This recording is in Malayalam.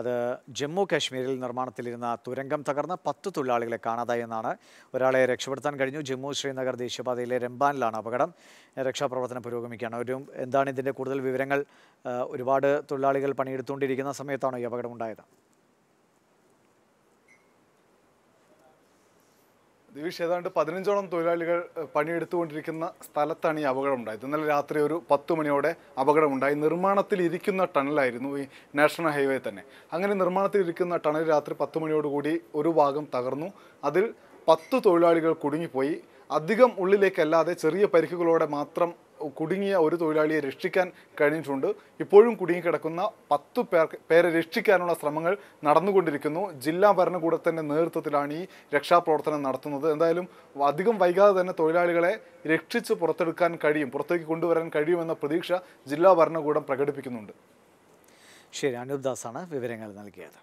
അത് ജമ്മു കാശ്മീരിൽ നിർമ്മാണത്തിലിരുന്ന തുരങ്കം തകർന്ന് പത്ത് തൊഴിലാളികളെ കാണാതായി എന്നാണ് ഒരാളെ രക്ഷപ്പെടുത്താൻ കഴിഞ്ഞു ജമ്മു ശ്രീനഗർ ദേശീയപാതയിലെ രംബാനിലാണ് അപകടം രക്ഷാപ്രവർത്തനം പുരോഗമിക്കുകയാണ് ഒരു എന്താണ് ഇതിൻ്റെ കൂടുതൽ വിവരങ്ങൾ ഒരുപാട് തൊഴിലാളികൾ പണിയെടുത്തുകൊണ്ടിരിക്കുന്ന സമയത്താണ് ഈ അപകടം ഉണ്ടായത് ദിവീഷ് ഏതാണ്ട് പതിനഞ്ചോളം തൊഴിലാളികൾ പണിയെടുത്തുകൊണ്ടിരിക്കുന്ന സ്ഥലത്താണ് ഈ അപകടം ഉണ്ടായത് ഇന്നലെ രാത്രി ഒരു പത്ത് മണിയോടെ അപകടമുണ്ടായി നിർമ്മാണത്തിൽ ഇരിക്കുന്ന ടണലായിരുന്നു ഈ നാഷണൽ ഹൈവേ തന്നെ അങ്ങനെ നിർമ്മാണത്തിൽ ഇരിക്കുന്ന ടണൽ രാത്രി പത്ത് മണിയോടുകൂടി ഒരു ഭാഗം തകർന്നു അതിൽ പത്ത് തൊഴിലാളികൾ കുടുങ്ങിപ്പോയി അധികം ഉള്ളിലേക്കല്ലാതെ ചെറിയ പരിക്കുകളോടെ മാത്രം കുടുങ്ങിയ ഒരു തൊഴിലാളിയെ രക്ഷിക്കാൻ കഴിഞ്ഞിട്ടുണ്ട് ഇപ്പോഴും കുടുങ്ങിക്കിടക്കുന്ന പത്ത് പേർ പേരെ രക്ഷിക്കാനുള്ള ശ്രമങ്ങൾ നടന്നുകൊണ്ടിരിക്കുന്നു ജില്ലാ ഭരണകൂടത്തിൻ്റെ നേതൃത്വത്തിലാണ് ഈ രക്ഷാപ്രവർത്തനം നടത്തുന്നത് എന്തായാലും അധികം വൈകാതെ തന്നെ തൊഴിലാളികളെ രക്ഷിച്ച് പുറത്തെടുക്കാൻ കഴിയും പുറത്തേക്ക് കൊണ്ടുവരാൻ കഴിയുമെന്ന പ്രതീക്ഷ ജില്ലാ ഭരണകൂടം പ്രകടിപ്പിക്കുന്നുണ്ട് ശരി അനൂപ് ദാസാണ് വിവരങ്ങൾ നൽകിയത്